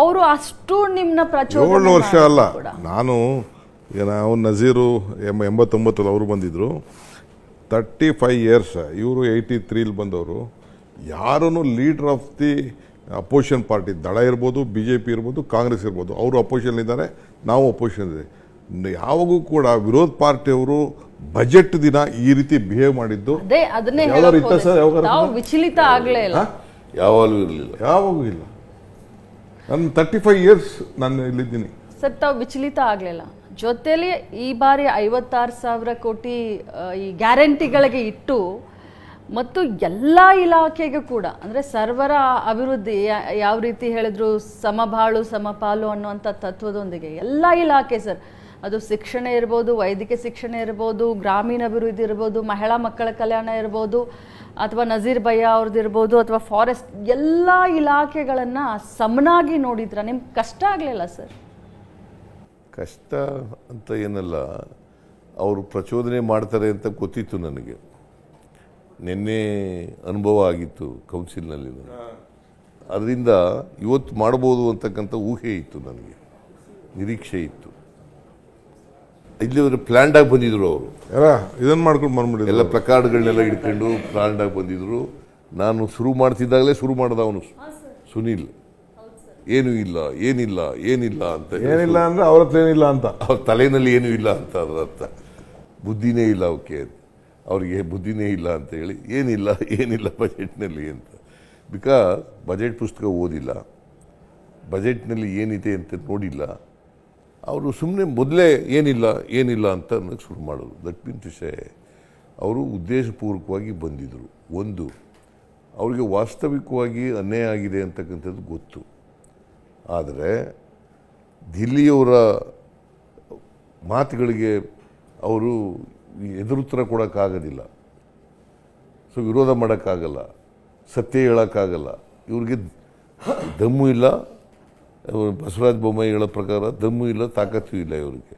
ಅವರು ಅಷ್ಟು ನಿಮ್ಮನ್ನ ಪ್ರಚೋದನೆ ವರ್ಷ ಅಲ್ಲ ನಾನು ಏನೋ ನಜೀರು ಎಂಬ ಎಂಬತ್ತೊಂಬತ್ತಲ್ಲಿ ಅವರು ಬಂದಿದ್ದರು ತರ್ಟಿ ಫೈವ್ ಇಯರ್ಸ್ ಇವರು ಏಯ್ಟಿ ತ್ರೀಲಿ ಬಂದವರು ಯಾರೂ leader of the opposition party Dal ಇರ್ಬೋದು ಬಿ ಜೆ ಪಿ ಇರ್ಬೋದು ಕಾಂಗ್ರೆಸ್ ಇರ್ಬೋದು ಅವರು ಅಪೋಸಿಷನ್ ಇದ್ದಾರೆ ನಾವು ಅಪೋಸಿಷನ್ ಇದೆ ಯಾವಾಗೂ ಕೂಡ ವಿರೋಧ ಪಾರ್ಟಿಯವರು ಬಜೆಟ್ ದಿನ ಈ ರೀತಿ ಬಿಹೇವ್ ಮಾಡಿದ್ದು ವಿಚಲಿತ ಆಗಲೇ ಇಲ್ಲ ಯಾವಾಗಲೂ ಇರಲಿಲ್ಲ ಯಾವಾಗೂ ಇಲ್ಲ ನಾನು ತರ್ಟಿ ಫೈವ್ ಇಯರ್ಸ್ ನಾನು ಇಲ್ಲಿದ್ದೀನಿ ಸರ್ ತಾವು ವಿಚಲಿತ ಆಗಲಿಲ್ಲ ಜೊತೇಲಿ ಈ ಬಾರಿ ಐವತ್ತಾರು ಸಾವಿರ ಕೋಟಿ ಈ ಗ್ಯಾರಂಟಿಗಳಿಗೆ ಇಟ್ಟು ಮತ್ತು ಎಲ್ಲ ಇಲಾಖೆಗೆ ಕೂಡ ಅಂದರೆ ಸರ್ವರ ಅಭಿವೃದ್ಧಿ ಯಾವ ರೀತಿ ಹೇಳಿದ್ರು ಸಮಬಾಳು ಸಮಪಾಲು ಅನ್ನುವಂಥ ತತ್ವದೊಂದಿಗೆ ಎಲ್ಲ ಇಲಾಖೆ ಸರ್ ಅದು ಶಿಕ್ಷಣ ಇರ್ಬೋದು ವೈದ್ಯಕೀಯ ಶಿಕ್ಷಣ ಇರ್ಬೋದು ಗ್ರಾಮೀಣ ಅಭಿವೃದ್ಧಿ ಇರ್ಬೋದು ಮಹಿಳಾ ಮಕ್ಕಳ ಕಲ್ಯಾಣ ಇರ್ಬೋದು ಅಥವಾ ನಜೀರ್ ಭಯ್ಯ ಅವ್ರದ್ದಿರ್ಬೋದು ಅಥವಾ ಫಾರೆಸ್ಟ್ ಎಲ್ಲ ಇಲಾಖೆಗಳನ್ನು ಸಮನಾಗಿ ನೋಡಿದ್ರ ನಿಮ್ಗೆ ಕಷ್ಟ ಆಗಲಿಲ್ಲ ಸರ್ ಕಷ್ಟ ಅಂತ ಏನಲ್ಲ ಅವರು ಪ್ರಚೋದನೆ ಮಾಡ್ತಾರೆ ಅಂತ ಗೊತ್ತಿತ್ತು ನನಗೆ ನಿನ್ನೆ ಅನುಭವ ಆಗಿತ್ತು ಕೌನ್ಸಿಲ್ನಲ್ಲಿ ಅದರಿಂದ ಇವತ್ತು ಮಾಡ್ಬೋದು ಅಂತಕ್ಕಂಥ ಊಹೆ ಇತ್ತು ನನಗೆ ನಿರೀಕ್ಷೆ ಇತ್ತು ಇಲ್ಲಿ ಅವರು ಪ್ಲ್ಯಾಂಡಾಗಿ ಬಂದಿದ್ರು ಅವರು ಇದನ್ನು ಮಾಡ್ಕೊಂಡು ಬಂದ್ಬಿಡಿ ಎಲ್ಲ ಪ್ರಕಾರಗಳನ್ನೆಲ್ಲ ಇಟ್ಕೊಂಡು ಪ್ಲ್ಯಾಂಡಾಗಿ ಬಂದಿದ್ರು ನಾನು ಶುರು ಮಾಡ್ತಿದ್ದಾಗಲೇ ಶುರು ಮಾಡ್ದ ಅವನು ಸುನೀಲ್ ಏನೂ ಇಲ್ಲ ಏನಿಲ್ಲ ಏನಿಲ್ಲ ಅಂತ ಏನಿಲ್ಲ ಅಂದರೆ ಅವ್ರ ಹತ್ರ ಏನಿಲ್ಲ ಅಂತ ಅವ್ರ ತಲೆಯಲ್ಲಿ ಏನೂ ಇಲ್ಲ ಅಂತ ಅದರ ಅರ್ಥ ಬುದ್ಧಿನೇ ಇಲ್ಲ ಅವಕ್ಕೆ ಅವ್ರಿಗೆ ಬುದ್ಧಿನೇ ಇಲ್ಲ ಅಂತ ಹೇಳಿ ಏನಿಲ್ಲ ಏನಿಲ್ಲ ಬಜೆಟ್ನಲ್ಲಿ ಅಂತ ಬಿಕಾಸ್ ಬಜೆಟ್ ಪುಸ್ತಕ ಓದಿಲ್ಲ ಬಜೆಟ್ನಲ್ಲಿ ಏನಿದೆ ಅಂತ ನೋಡಿಲ್ಲ ಅವರು ಸುಮ್ಮನೆ ಮೊದಲೇ ಏನಿಲ್ಲ ಏನಿಲ್ಲ ಅಂತ ಅನ್ನೋಕ್ಕೆ ಶುರು ಮಾಡೋದು ದಟ್ ಟು ಸೇ ಅವರು ಉದ್ದೇಶಪೂರ್ವಕವಾಗಿ ಬಂದಿದ್ದರು ಒಂದು ಅವರಿಗೆ ವಾಸ್ತವಿಕವಾಗಿ ಅನ್ಯಾಯ ಆಗಿದೆ ಅಂತಕ್ಕಂಥದ್ದು ಗೊತ್ತು ಆದರೆ ದಿಲ್ಲಿಯವರ ಮಾತುಗಳಿಗೆ ಅವರು ಎದುರುತ್ತರ ಕೊಡೋಕ್ಕಾಗೋದಿಲ್ಲ ಸೊ ವಿರೋಧ ಮಾಡೋಕ್ಕಾಗಲ್ಲ ಸತ್ಯ ಹೇಳೋಕ್ಕಾಗಲ್ಲ ಇವ್ರಿಗೆ ದಮ್ಮು ಇಲ್ಲ ಬಸವರಾಜ ಬೊಮ್ಮಾಯಿಗಳ ಪ್ರಕಾರ ದಮ್ಮು ಇಲ್ಲ ತಾಕತ್ತು ಇಲ್ಲ ಇವರಿಗೆ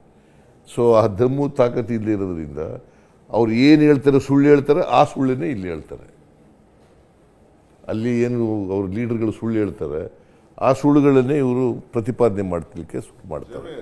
ಸೊ ಆ ದಮ್ಮು ತಾಕತ್ತು ಇರೋದ್ರಿಂದ ಅವ್ರು ಏನು ಹೇಳ್ತಾರೆ ಸುಳ್ಳು ಹೇಳ್ತಾರೆ ಆ ಸುಳ್ಳನ್ನೇ ಇಲ್ಲಿ ಹೇಳ್ತಾರೆ ಅಲ್ಲಿ ಏನು ಅವ್ರ ಲೀಡರ್ಗಳು ಸುಳ್ಳು ಹೇಳ್ತಾರೆ ಆ ಸುಳ್ಳುಗಳನ್ನೇ ಇವರು ಪ್ರತಿಪಾದನೆ ಮಾಡಲಿಕ್ಕೆ ಮಾಡ್ತಾರೆ